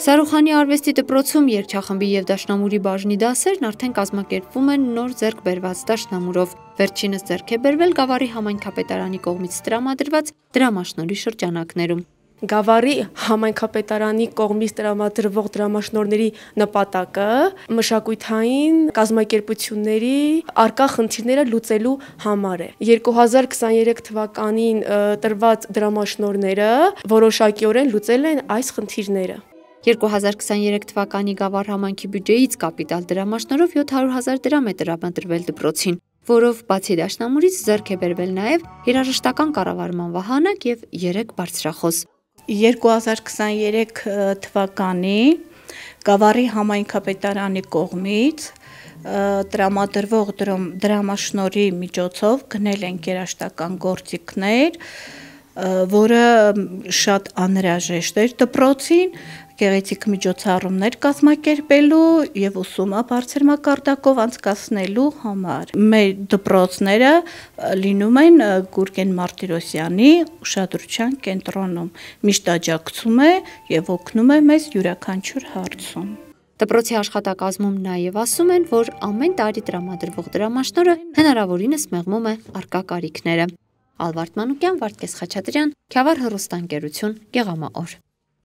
Սարուխանի արվեստի դպրոցում երջախմբի և դաշնամուրի բաժնի դասերն արդեն կազմակերպվում են նոր ձերկ բերված դաշնամուրով։ Վերջինս ձերկ է բերվել գավարի համայնքապետարանի կողմից տրամադրված դրամաշնորի շրջանակներում։ Գավառի համայնքապետարանի կողմից տրամադրվող դրամաշնորների նպատակը մշակութային կազմակերպությունների արկա խնդիրները լուծելու համար է։ 2023 թվականին տրված դրամաշնորները որոշակիորեն լուծել են այս խնդիրները։ 2023 թվականի գավառ համանքի բյուջեից կապիտալ դրամաշնորով 700 հազար դրամ է տրամադրվել դպրոցին, որով բացի դաշնամուրից ձեռք է բերվել նաև երաժշտական կառավարման վահանակ եւ 3 բարձրախոս։ 2023 թվականի գավառի համայնքապետարանի կողմից տրամադրվող դրամաշնորի միջոցով գնել են երաշտական գործիքներ, որը շատ անհրաժեշտ էր դպրոցին, գեղեցիկ միջոցառումներ կազմակերպելու եւ ուսումը բարձր մակարդակով անցկացնելու համար։ Մեր դպրոցները լինում են Գուրգեն Մարտիրոսյանի ուշադրության կենտրոնում։ Միշտ աջակցում է եւ օգնում է մեզ յուրաքանչյուր հարցում։ Դպրոցի աշխատակազմում նաև ասում են, որ ամեն տարի տրամադրվող դրամաշնորը հնարավորինս մեղմում է արկա կարիքները։ Ալվարդ Մանուկյան, Վարդգես Խաչատրյան, Քյավար հեռուստանգերություն, Գեղամա օր։